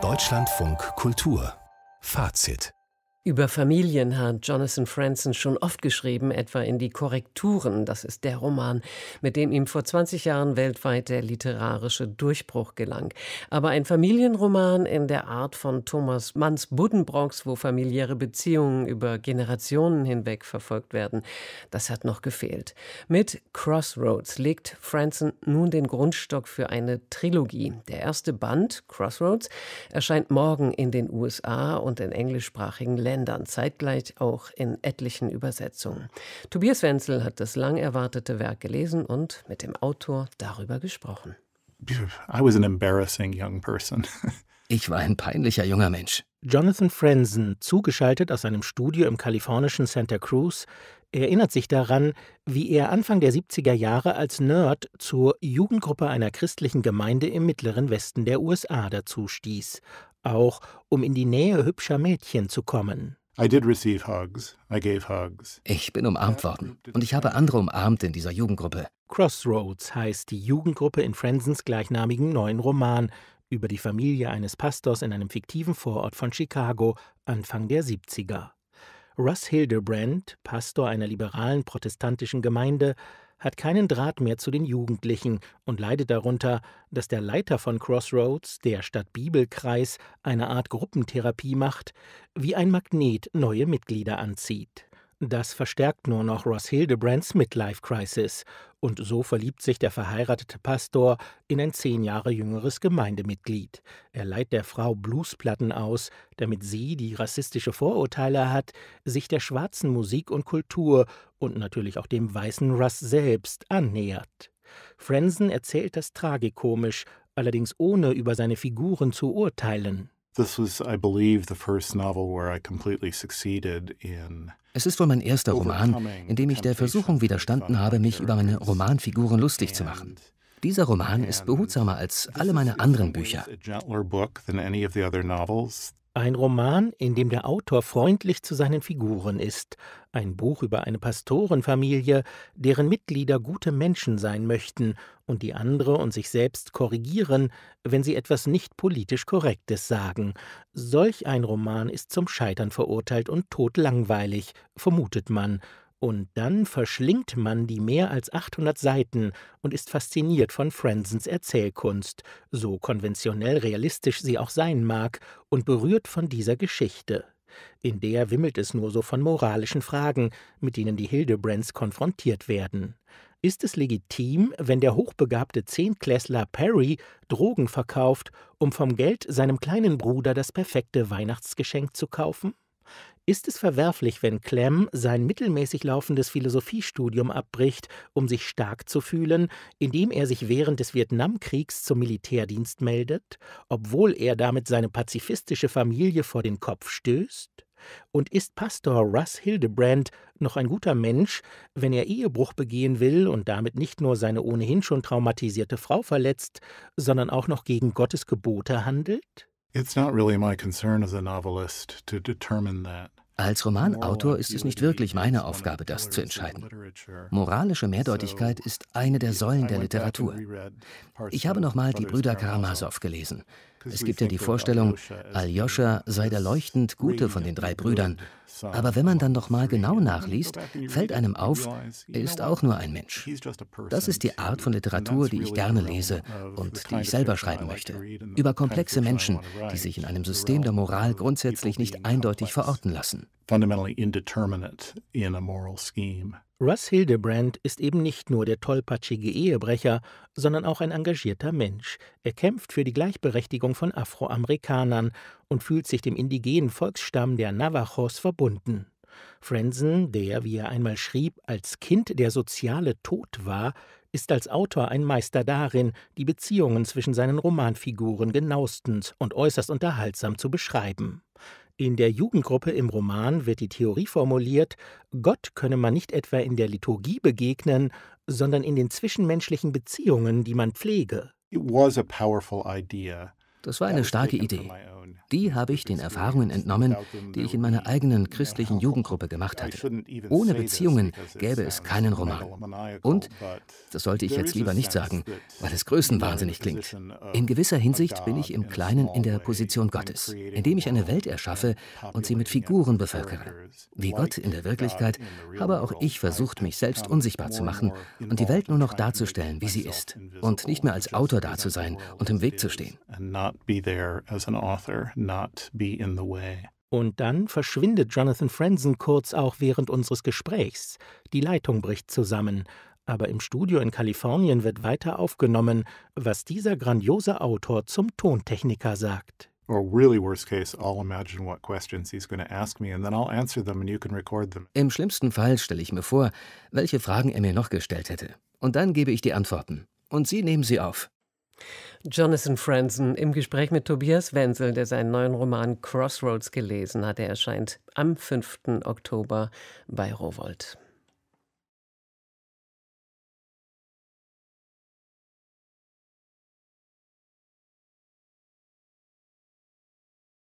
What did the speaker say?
Deutschlandfunk Kultur Fazit über Familien hat Jonathan Franzen schon oft geschrieben, etwa in Die Korrekturen. Das ist der Roman, mit dem ihm vor 20 Jahren weltweit der literarische Durchbruch gelang. Aber ein Familienroman in der Art von Thomas Manns Buddenbrocks, wo familiäre Beziehungen über Generationen hinweg verfolgt werden, das hat noch gefehlt. Mit Crossroads legt Franzen nun den Grundstock für eine Trilogie. Der erste Band, Crossroads, erscheint morgen in den USA und in englischsprachigen Ländern. Ländern, zeitgleich auch in etlichen Übersetzungen. Tobias Wenzel hat das lang erwartete Werk gelesen und mit dem Autor darüber gesprochen. I was an embarrassing young person. ich war ein peinlicher junger Mensch. Jonathan Frenzen, zugeschaltet aus seinem Studio im kalifornischen Santa Cruz, erinnert sich daran, wie er Anfang der 70er Jahre als Nerd zur Jugendgruppe einer christlichen Gemeinde im mittleren Westen der USA dazu stieß auch um in die Nähe hübscher Mädchen zu kommen. Ich bin umarmt worden und ich habe andere umarmt in dieser Jugendgruppe. Crossroads heißt die Jugendgruppe in Frensons gleichnamigen neuen Roman über die Familie eines Pastors in einem fiktiven Vorort von Chicago Anfang der 70er. Russ Hildebrand, Pastor einer liberalen protestantischen Gemeinde, hat keinen Draht mehr zu den Jugendlichen und leidet darunter, dass der Leiter von Crossroads, der Stadtbibelkreis, eine Art Gruppentherapie macht, wie ein Magnet neue Mitglieder anzieht. Das verstärkt nur noch Ross Hildebrands Midlife-Crisis. Und so verliebt sich der verheiratete Pastor in ein zehn Jahre jüngeres Gemeindemitglied. Er leiht der Frau Bluesplatten aus, damit sie, die rassistische Vorurteile hat, sich der schwarzen Musik und Kultur und natürlich auch dem weißen Russ selbst annähert. Frenzen erzählt das tragikomisch, allerdings ohne über seine Figuren zu urteilen. Es ist wohl mein erster Roman, in dem ich der Versuchung widerstanden habe, mich über meine Romanfiguren lustig zu machen. Dieser Roman ist behutsamer als alle meine anderen Bücher. Ein Roman, in dem der Autor freundlich zu seinen Figuren ist, ein Buch über eine Pastorenfamilie, deren Mitglieder gute Menschen sein möchten und die andere und sich selbst korrigieren, wenn sie etwas nicht politisch Korrektes sagen. Solch ein Roman ist zum Scheitern verurteilt und todlangweilig, vermutet man, und dann verschlingt man die mehr als 800 Seiten und ist fasziniert von Fransons Erzählkunst, so konventionell realistisch sie auch sein mag, und berührt von dieser Geschichte. In der wimmelt es nur so von moralischen Fragen, mit denen die Hildebrands konfrontiert werden. Ist es legitim, wenn der hochbegabte Zehntklässler Perry Drogen verkauft, um vom Geld seinem kleinen Bruder das perfekte Weihnachtsgeschenk zu kaufen? Ist es verwerflich, wenn Clem sein mittelmäßig laufendes Philosophiestudium abbricht, um sich stark zu fühlen, indem er sich während des Vietnamkriegs zum Militärdienst meldet, obwohl er damit seine pazifistische Familie vor den Kopf stößt? Und ist Pastor Russ Hildebrand noch ein guter Mensch, wenn er Ehebruch begehen will und damit nicht nur seine ohnehin schon traumatisierte Frau verletzt, sondern auch noch gegen Gottes Gebote handelt? It's not really my concern as a novelist to determine that. Als Romanautor ist es nicht wirklich meine Aufgabe, das zu entscheiden. Moralische Mehrdeutigkeit ist eine der Säulen der Literatur. Ich habe nochmal die Brüder Karamasow gelesen. Es gibt ja die Vorstellung, Aljoscha sei der leuchtend Gute von den drei Brüdern. Aber wenn man dann noch mal genau nachliest, fällt einem auf, er ist auch nur ein Mensch. Das ist die Art von Literatur, die ich gerne lese und die ich selber schreiben möchte. Über komplexe Menschen, die sich in einem System der Moral grundsätzlich nicht eindeutig verorten lassen fundamentally indeterminate in a moral scheme. Russ Hildebrand ist eben nicht nur der tollpatschige Ehebrecher, sondern auch ein engagierter Mensch. Er kämpft für die Gleichberechtigung von Afroamerikanern und fühlt sich dem indigenen Volksstamm der Navajos verbunden. Franzen, der, wie er einmal schrieb, als Kind der soziale Tod war, ist als Autor ein Meister darin, die Beziehungen zwischen seinen Romanfiguren genauestens und äußerst unterhaltsam zu beschreiben. In der Jugendgruppe im Roman wird die Theorie formuliert, Gott könne man nicht etwa in der Liturgie begegnen, sondern in den zwischenmenschlichen Beziehungen, die man pflege. It was a powerful idea. Das war eine starke Idee. Die habe ich den Erfahrungen entnommen, die ich in meiner eigenen christlichen Jugendgruppe gemacht hatte. Ohne Beziehungen gäbe es keinen Roman. Und, das sollte ich jetzt lieber nicht sagen, weil es größenwahnsinnig klingt, in gewisser Hinsicht bin ich im Kleinen in der Position Gottes, indem ich eine Welt erschaffe und sie mit Figuren bevölkere. Wie Gott in der Wirklichkeit habe auch ich versucht, mich selbst unsichtbar zu machen und die Welt nur noch darzustellen, wie sie ist, und nicht mehr als Autor da zu sein und im Weg zu stehen not be there as an author, not be in the way. Und dann verschwindet Jonathan Frenzen kurz auch während unseres Gesprächs. Die Leitung bricht zusammen. Aber im Studio in Kalifornien wird weiter aufgenommen, was dieser grandiose Autor zum Tontechniker sagt. Im schlimmsten Fall stelle ich mir vor, welche Fragen er mir noch gestellt hätte. Und dann gebe ich die Antworten. Und Sie nehmen sie auf. Jonathan Franzen im Gespräch mit Tobias Wenzel, der seinen neuen Roman Crossroads gelesen hat. Er erscheint am 5. Oktober bei Rowold.